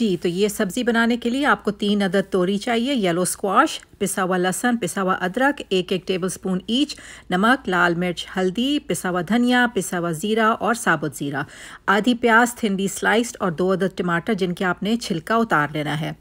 जी तो ये सब्ज़ी बनाने के लिए आपको तीन अदद तोरी चाहिए येलो स्क्वाश पिसा हुआ लहसन पिसा हुआ अदरक एक एक टेबल स्पून ईच नमक लाल मिर्च हल्दी पिसा हुआ धनिया पिसा हुआ ज़ीरा और साबुत ज़ीरा आधी प्याज थिंडी स्लाइस्ड और दो अदद टमाटर जिनके आपने छिलका उतार लेना है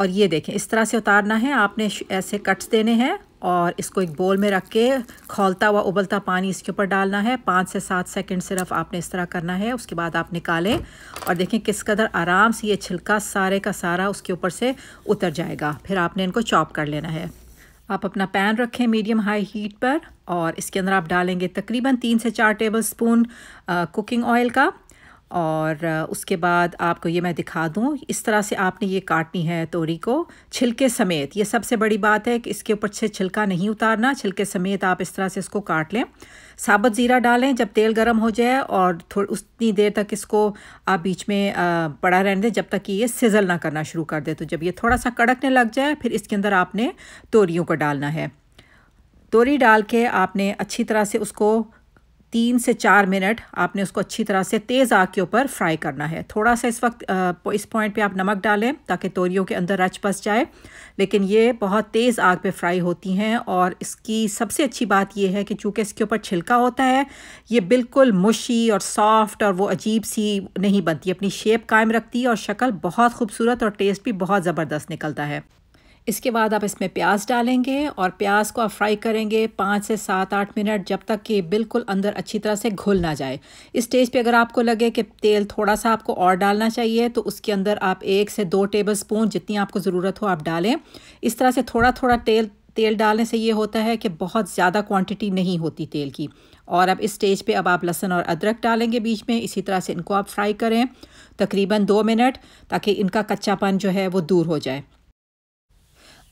और ये देखें इस तरह से उतारना है आपने ऐसे कट्स देने हैं और इसको एक बोल में रख के खोलता हुआ उबलता पानी इसके ऊपर डालना है पाँच से सात सेकंड सिर्फ आपने इस तरह करना है उसके बाद आप निकालें और देखें किस कदर आराम से ये छिलका सारे का सारा उसके ऊपर से उतर जाएगा फिर आपने इनको चॉप कर लेना है आप अपना पैन रखें मीडियम हाई हीट पर और इसके अंदर आप डालेंगे तकरीबन तीन से चार टेबल स्पून कुकिंग ऑयल का और उसके बाद आपको ये मैं दिखा दूँ इस तरह से आपने ये काटनी है तोरी को छिलके समेत ये सबसे बड़ी बात है कि इसके ऊपर से छिलका नहीं उतारना छिलके समेत आप इस तरह से इसको काट लें साबुत ज़ीरा डालें जब तेल गर्म हो जाए और थोड़ी उतनी देर तक इसको आप बीच में पड़ा रहने दें जब तक कि ये सिजल ना करना शुरू कर दे तो जब ये थोड़ा सा कड़कने लग जाए फिर इसके अंदर आपने तोरीों को डालना है तोरी डाल के आपने अच्छी तरह से उसको तीन से चार मिनट आपने उसको अच्छी तरह से तेज़ आग के ऊपर फ्राई करना है थोड़ा सा इस वक्त इस पॉइंट पे आप नमक डालें ताकि तोरियों के अंदर रच बस जाए लेकिन ये बहुत तेज़ आग पे फ्राई होती हैं और इसकी सबसे अच्छी बात यह है कि चूँकि इसके ऊपर छिलका होता है ये बिल्कुल मुशी और सॉफ्ट और वो अजीब सी नहीं बनती अपनी शेप कायम रखती है और शक्ल बहुत खूबसूरत और टेस्ट भी बहुत ज़बरदस्त निकलता है इसके बाद आप इसमें प्याज डालेंगे और प्याज को आप फ्राई करेंगे पाँच से सात आठ मिनट जब तक कि बिल्कुल अंदर अच्छी तरह से घुल ना जाए इस स्टेज पे अगर आपको लगे कि तेल थोड़ा सा आपको और डालना चाहिए तो उसके अंदर आप एक से दो टेबल स्पून जितनी आपको ज़रूरत हो आप डालें इस तरह से थोड़ा थोड़ा तेल तेल डालने से ये होता है कि बहुत ज़्यादा क्वांटिटी नहीं होती तेल की और अब इस स्टेज पे अब आप लहसन और अदरक डालेंगे बीच में इसी तरह से इनको आप फ्राई करें तकरीबन दो मिनट ताकि इनका कच्चापन जो है वो दूर हो जाए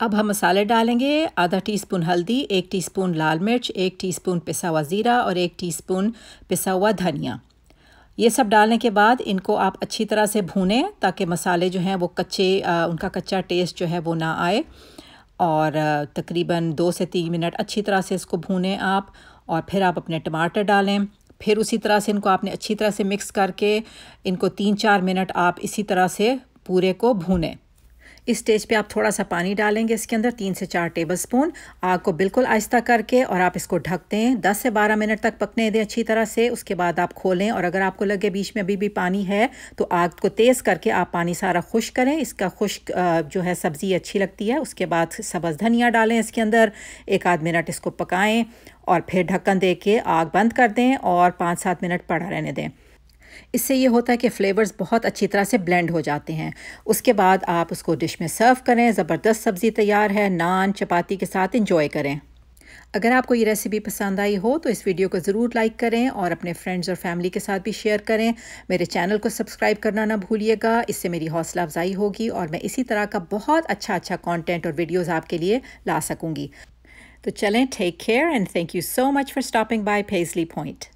अब हम मसाले डालेंगे आधा टीस्पून हल्दी एक टीस्पून लाल मिर्च एक टीस्पून पिसा हुआ ज़ीरा और एक टीस्पून पिसा हुआ धनिया ये सब डालने के बाद इनको आप अच्छी तरह से भूनें ताकि मसाले जो हैं वो कच्चे आ, उनका कच्चा टेस्ट जो है वो ना आए और तकरीबन दो से तीन मिनट अच्छी तरह से इसको भूनें आप और फिर आप अपने टमाटर डालें फिर उसी तरह से इनको आपने अच्छी तरह से मिक्स करके इनको तीन चार मिनट आप इसी तरह से पूरे को भूनें इस स्टेज पे आप थोड़ा सा पानी डालेंगे इसके अंदर तीन से चार टेबल स्पून आग को बिल्कुल आहिस्ता करके और आप इसको ढक दें दस से बारह मिनट तक पकने दें अच्छी तरह से उसके बाद आप खोलें और अगर आपको लगे बीच में अभी भी पानी है तो आग को तेज़ करके आप पानी सारा खुश करें इसका खुश्क जो है सब्ज़ी अच्छी लगती है उसके बाद सब्ज़ धनिया डालें इसके अंदर एक आध मिनट इसको पकाएँ और फिर ढक्कन दे के आग बंद कर दें और पाँच सात मिनट पड़ा रहने दें इससे ये होता है कि फ़्लेवर्स बहुत अच्छी तरह से ब्लेंड हो जाते हैं उसके बाद आप उसको डिश में सर्व करें ज़बरदस्त सब्ज़ी तैयार है नान चपाती के साथ इंजॉय करें अगर आपको ये रेसिपी पसंद आई हो तो इस वीडियो को ज़रूर लाइक करें और अपने फ्रेंड्स और फैमिली के साथ भी शेयर करें मेरे चैनल को सब्सक्राइब करना ना भूलिएगा इससे मेरी हौसला अफजाई होगी और मैं इसी तरह का बहुत अच्छा अच्छा कॉन्टेंट और वीडियोज़ आपके लिए ला सकूँगी तो चलें take care and thank you so much for stopping by फेजली पॉइंट